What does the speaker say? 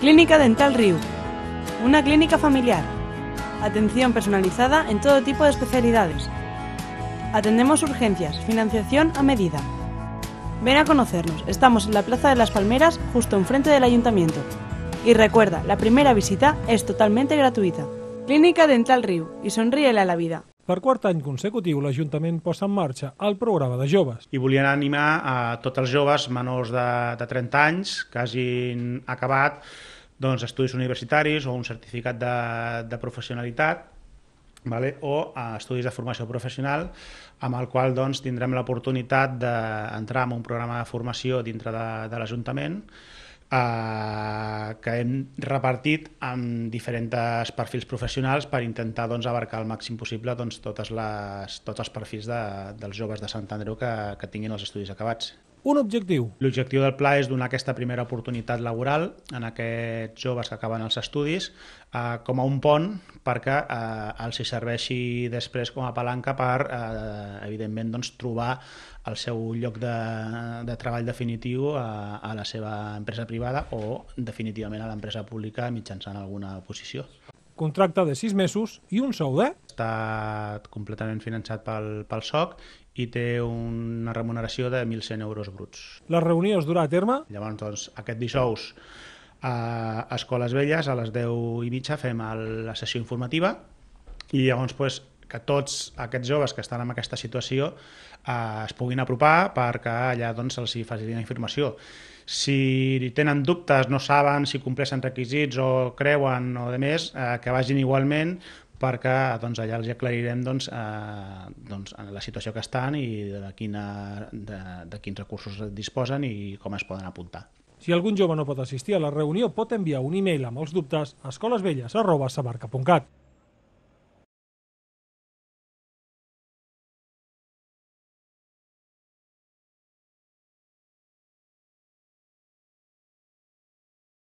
Clínica Dental río Una clínica familiar. Atención personalizada en todo tipo de especialidades. Atendemos urgencias, financiación a medida. Ven a conocernos, estamos en la Plaza de las Palmeras, justo enfrente del ayuntamiento. Y recuerda, la primera visita es totalmente gratuita. Clínica Dental río y sonríele a la vida. Per quart any consecutiu, l'Ajuntament posa en marxa el programa de joves. I volien animar a tots els joves menors de, de 30 anys que hagin acabat doncs, estudis universitaris o un certificat de, de professionalitat vale? o a eh, estudis de formació professional amb el qual doncs, tindrem l'oportunitat d'entrar en un programa de formació dintre de, de l'Ajuntament eh, que hem repartit amb diferents perfils professionals per intentar doncs, abarcar el màxim possible doncs, totes les, tots els perfils de, dels joves de Sant Andreu que, que tinguin els estudis acabats un objectiu. L'objectiu del pla és donar aquesta primera oportunitat laboral en aquests joves que acaben els estudis eh, com a un pont perquè eh, els hi serveixi després com a palanca per, eh, evidentment, doncs, trobar el seu lloc de, de treball definitiu a, eh, a la seva empresa privada o definitivament a l'empresa pública mitjançant alguna posició contracte de 6 mesos i un sou de... Eh? Està completament finançat pel, pel SOC i té una remuneració de 1.100 euros bruts. La reunió es durà a terme? Llavors, doncs, aquest dijous a Escoles Velles, a les 10 i mitja, fem el, la sessió informativa i llavors pues, que tots aquests joves que estan en aquesta situació eh, es puguin apropar perquè allà doncs, hi faci la informació. Si tenen dubtes, no saben si compleixen requisits o creuen o de més, eh, que vagin igualment perquè doncs, allà els aclarirem doncs, eh, doncs, la situació que estan i de, quina, de, de quins recursos disposen i com es poden apuntar. Si algun jove no pot assistir a la reunió, pot enviar un e-mail amb els dubtes a escolesvelles.cat.